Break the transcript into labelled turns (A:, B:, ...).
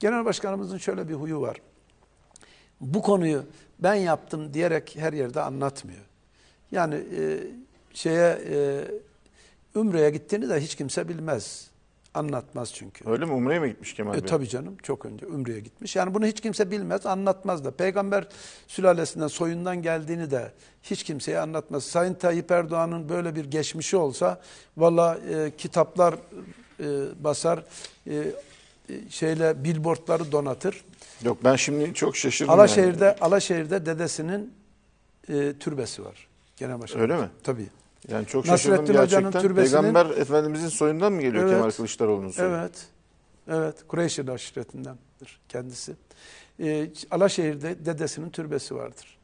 A: Genel başkanımızın şöyle bir huyu var. Bu konuyu ben yaptım diyerek her yerde anlatmıyor. Yani e, şeye e, Ümre'ye gittiğini de hiç kimse bilmez. Anlatmaz çünkü.
B: Öyle mi? Umre'ye mi gitmiş Kemal e, Bey? E, tabii
A: canım. Çok önce Umre'ye gitmiş. Yani bunu hiç kimse bilmez, anlatmaz da. Peygamber sülalesinden, soyundan geldiğini de hiç kimseye anlatmaz. Sayın Tayyip Erdoğan'ın böyle bir geçmişi olsa valla e, kitaplar e, basar, e, şeyle billboardları donatır.
C: Yok ben şimdi çok şaşırdım. Alaşehir'de
A: yani. Alaşehir'de dedesinin e, türbesi var. Genel başkanı. Öyle mi? Tabii. Yani çok Nasrettin şaşırdım gerçekten. türbesinin, Peygamber Efendimizin soyundan mı geliyor evet, Kemal Kılıçdaroğlu'nun soyu? Evet. Evet. Kureyşli aşiretindendir kendisi. E, Alaşehir'de dedesinin türbesi vardır.